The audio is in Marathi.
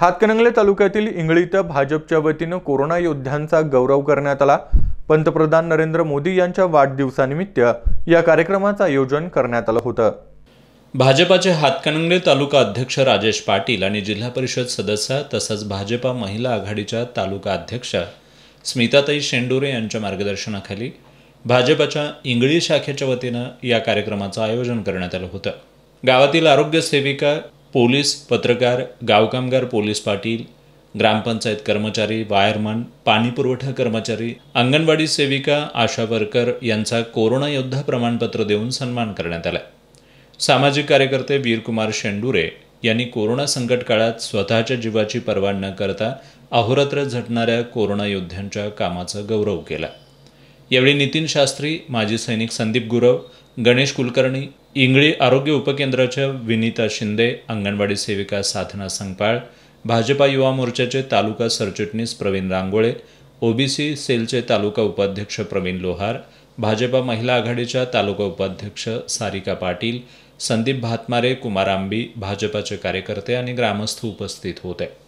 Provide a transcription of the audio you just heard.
हातकणंगले तालुक्यातील इंगळी इथं भाजपच्या वतीनं कोरोना योद्ध्यांचा गौरव करण्यात आला पंतप्रधान नरेंद्र मोदी यांच्या वाढदिवसानिमित्त या कार्यक्रमाचं आयोजन करण्यात आलं होतं भाजपाचे हातकणंगले तालुका अध्यक्ष राजेश पाटील आणि जिल्हा परिषद सदस्य तसंच भाजपा महिला आघाडीच्या तालुका अध्यक्षा स्मिताताई शेंडुरे यांच्या मार्गदर्शनाखाली भाजपाच्या इंगळी शाखेच्या वतीनं या कार्यक्रमाचं आयोजन करण्यात आलं होतं गावातील आरोग्य सेविका पोलीस पत्रकार गावकामगार पोलीस पाटील ग्रामपंचायत कर्मचारी वायरमन पाणीपुरवठा कर्मचारी अंगणवाडी सेविका आशा वर्कर यांचा कोरोना योद्धा प्रमाणपत्र देऊन सन्मान करण्यात आला सामाजिक कार्यकर्ते वीरकुमार शेंडुरे यांनी कोरोना संकट काळात स्वतःच्या जीवाची पर्वा न करता अहोरात्र झटणाऱ्या कोरोना योद्ध्यांच्या कामाचा गौरव केला यावेळी नितीन शास्त्री माजी सैनिक संदीप गुरव गणेश कुलकर्णी इंगळी आरोग्य उपकेंद्राच्या विनीता शिंदे अंगणवाडी सेविका साधना संगपाळ भाजपा युवा मोर्चाचे तालुका सरचिटणीस प्रवीण रांगोळे ओबीसी सेलचे तालुका उपाध्यक्ष प्रवीण लोहार भाजपा महिला आघाडीच्या तालुका उपाध्यक्ष सारिका पाटील संदीप भातमारे कुमार आंबी भाजपाचे कार्यकर्ते आणि ग्रामस्थ उपस्थित होते